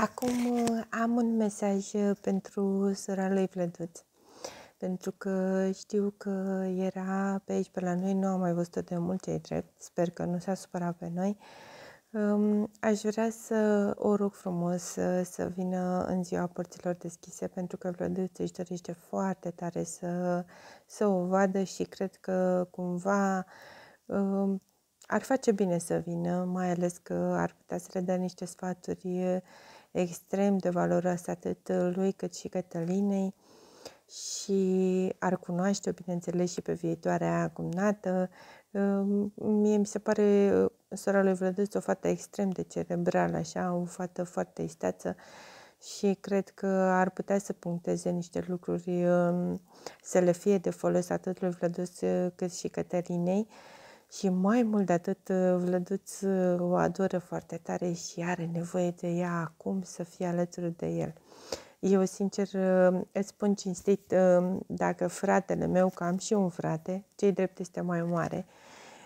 Acum uh, am un mesaj uh, pentru sora lui Vlăduț. Pentru că știu că era pe aici, pe la noi, nu am mai văzut-o de mult, ce drept. Sper că nu s-a supărat pe noi. Um, aș vrea să o rog frumos uh, să, vină în ziua porților deschise, pentru că Vlăduț își dorește foarte tare să, să o vadă și cred că cumva um, ar face bine să vină, mai ales că ar putea să le dea niște sfaturi extrem de valoroasă atât lui cât și Cătălinei și ar cunoaște-o, bineînțeles, și pe viitoarea cumnată. Ehm, mie mi se pare uh, sora lui Vlăduț o fată extrem de cerebrală, așa, o fată foarte isteață și cred că ar putea să puncteze niște lucruri, ehm, să le fie de folos atât lui Vlăduț cât și Cătălinei. Și mai mult de atât, uh, Vlăduț uh, o adoră foarte tare și are nevoie de ea acum să fie alături de el. Eu, sincer, uh, îți spun cinstit, dacă fratele meu, că am și un frate, cei drept este mai mare,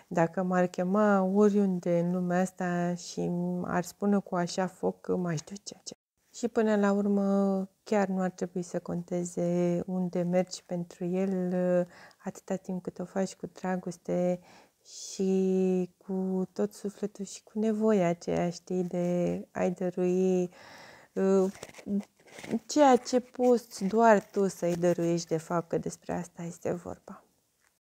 dacă m-ar chema oriunde în lumea asta și ar spune cu așa foc, m-aș duce. Și până la urmă, chiar nu ar trebui să conteze unde mergi pentru el, atâta timp cât o faci cu dragoste și cu tot sufletul și cu nevoia aceea, știi, de ai dărui uh, ceea ce poți doar tu să-i dăruiești de fapt, că despre asta este vorba.